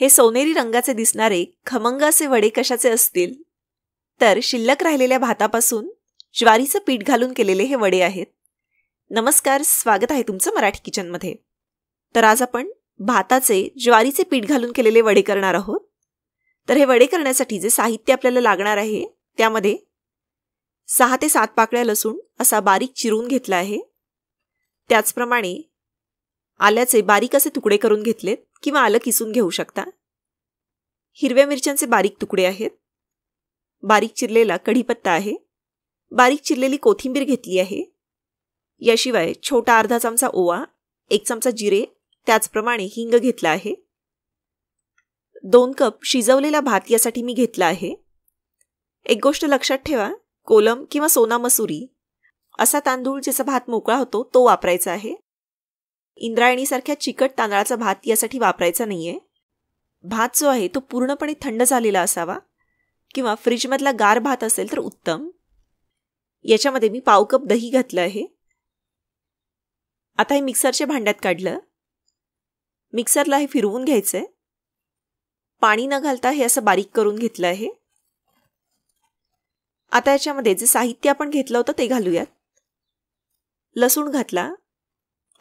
हे सोनेरी रंगाचे दिसणारे खमंगाचे वडे कशाचे असतील तर शिल्लक राहिलेल्या भातापासून ज्वारीचं पीठ घालून केलेले हे वडे आहेत नमस्कार स्वागत आहे तुमचं मराठी किचनमध्ये तर आज आपण भाताचे ज्वारीचे पीठ घालून केलेले वडे करणार आहोत तर हे वडे करण्यासाठी जे साहित्य आपल्याला लागणार आहे त्यामध्ये सहा ते सात पाकळ्या लसूण असा बारीक चिरून घेतला आहे त्याचप्रमाणे आल्याचे बारीक असे तुकडे करून घेतलेत किंवा आलं किसून घेऊ शकता हिरव्या मिरच्यांचे बारीक तुकडे आहेत बारीक चिरलेला कढीपत्ता आहे बारीक चिरलेली कोथिंबीर घेतली आहे याशिवाय छोटा अर्धा चमचा ओवा एक चमचा जिरे त्याचप्रमाणे हिंग घेतला आहे दोन कप शिजवलेला भात यासाठी मी घेतला आहे एक गोष्ट लक्षात ठेवा कोलम किंवा सोना मसुरी असा तांदूळ जसा भात मोकळा होतो तो वापरायचा आहे इंद्रायणीसारख्या चिकट तांदळाचा भात यासाठी वापरायचा नाही आहे भात जो आहे तो पूर्णपणे थंड झालेला असावा किंवा फ्रीजमधला गार भात असेल तर उत्तम याच्यामध्ये मी पाव कप दही घातलं आहे आता हे मिक्सरच्या भांड्यात काढलं मिक्सरला हे फिरवून घ्यायचं आहे पाणी न घालता हे असं बारीक करून घेतलं आहे आता याच्यामध्ये जे साहित्य आपण घेतलं होतं ते घालूयात लसूण घातला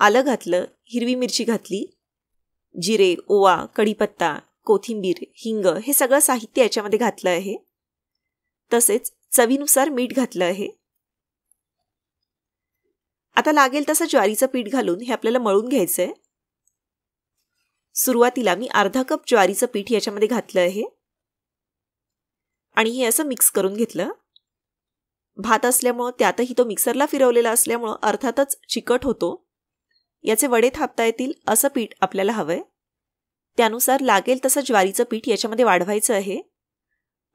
आलं घातलं हिरवी मिरची घातली जिरे ओवा कढीपत्ता कोथिंबीर हिंग हे सगळं साहित्य याच्यामध्ये घातलं आहे तसेच चवीनुसार मीठ घातलं आहे आता लागेल तसं ज्वारीचं पीठ घालून हे आपल्याला मळून घ्यायचं आहे सुरुवातीला मी अर्धा कप ज्वारीचं पीठ याच्यामध्ये घातलं आहे आणि हे असं मिक्स करून घेतलं भात असल्यामुळं त्यातही तो मिक्सरला फिरवलेला असल्यामुळं अर्थातच चिकट होतो याचे वडे थापता येतील असं पीठ आपल्याला हवंय त्यानुसार लागेल तसं ज्वारीचं पीठ याच्यामध्ये वाढवायचं आहे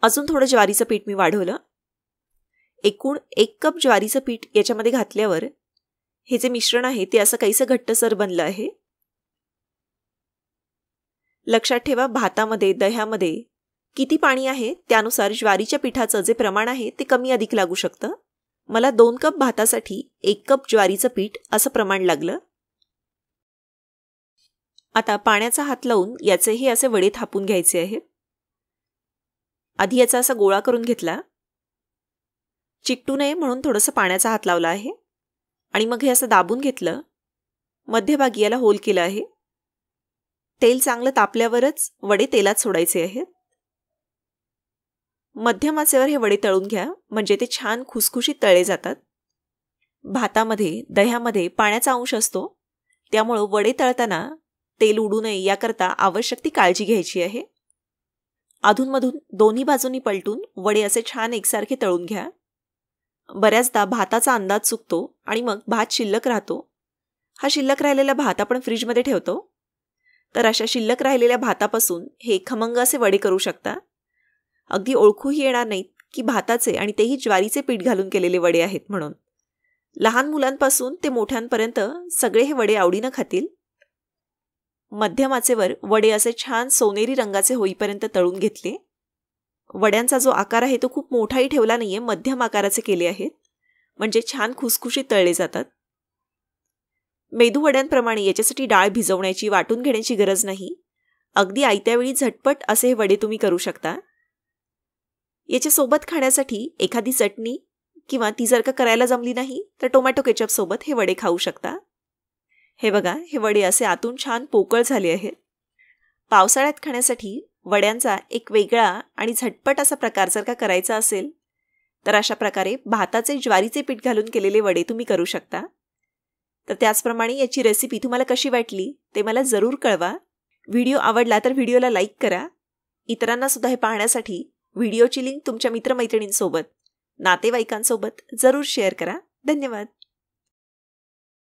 अजून थोडं ज्वारीचं पीठ मी वाढवलं एकूण एक कप ज्वारीचं पीठ याच्यामध्ये घातल्यावर हे जे मिश्रण आहे ते असं काहीसं घट्टसर बनलं आहे लक्षात ठेवा भातामध्ये दह्यामध्ये किती पाणी आहे त्यानुसार ज्वारीच्या पिठाचं जे प्रमाण आहे ते कमी अधिक लागू शकतं मला दोन कप भातासाठी एक कप ज्वारीचं पीठ असं प्रमाण लागलं आता पाण्याचा हात लावून याचेही असे वडे थापून घ्यायचे आहे आधी याचा असा गोळा करून घेतला चिकटू नये म्हणून थोडंसं पाण्याचा हात लावला आहे आणि मग हे असं दाबून घेतलं मध्यभागी याला होल केलं आहे तेल चांगलं तापल्यावरच वडे तेलात सोडायचे आहेत मध्यम आचेवर हे वडे तळून घ्या म्हणजे ते छान खुसखुशीत तळले जातात भातामध्ये दह्यामध्ये पाण्याचा अंश असतो त्यामुळं वडे तळताना तेल उडू नये याकरता आवश्यक ती काळजी घ्यायची आहे अधूनमधून दोन्ही बाजूंनी पलटून वडे असे छान एकसारखे तळून घ्या बऱ्याचदा भाताचा अंदाज चुकतो आणि मग भात शिल्लक राहतो हा शिल्लक राहिलेला भात आपण फ्रीजमध्ये ठेवतो तर अशा शिल्लक राहिलेल्या भातापासून हे खमंग असे वडे करू शकता अगदी ओळखूही येणार नाहीत की भाताचे आणि तेही ज्वारीचे पीठ घालून केलेले वडे आहेत म्हणून लहान मुलांपासून ते मोठ्यांपर्यंत सगळे हे वडे आवडीनं खातील मध्यमाचेवर वडे असे छान सोनेरी रंगाचे होईपर्यंत तळून घेतले वड्यांचा जो आकार आहे तो खूप मोठाही ठेवला नाही आहे मध्यम आकाराचे केले आहेत म्हणजे छान खुसखुशीत तळले जातात मेदू वड्यांप्रमाणे याच्यासाठी डाळ भिजवण्याची वाटून घेण्याची गरज नाही अगदी आयत्यावेळी झटपट असे हे वडे तुम्ही करू शकता याच्यासोबत खाण्यासाठी एखादी चटणी किंवा ती जर का करायला जमली नाही तर टोमॅटो केचपसोबत हे वडे खाऊ शकता हे बघा हे वडे असे आतून छान पोकळ झाले आहेत पावसाळ्यात खाण्यासाठी वड्यांचा एक वेगळा आणि झटपट असा प्रकार जर का करायचा असेल तर अशा प्रकारे भाताचे ज्वारीचे पीठ घालून केलेले वडे तुम्ही करू शकता तर त्याचप्रमाणे याची रेसिपी तुम्हाला कशी वाटली ते मला जरूर कळवा व्हिडिओ आवडला तर व्हिडिओला लाईक करा इतरांना सुद्धा हे पाहण्यासाठी व्हिडिओची लिंक तुमच्या मित्रमैत्रिणींसोबत नातेवाईकांसोबत जरूर शेअर करा धन्यवाद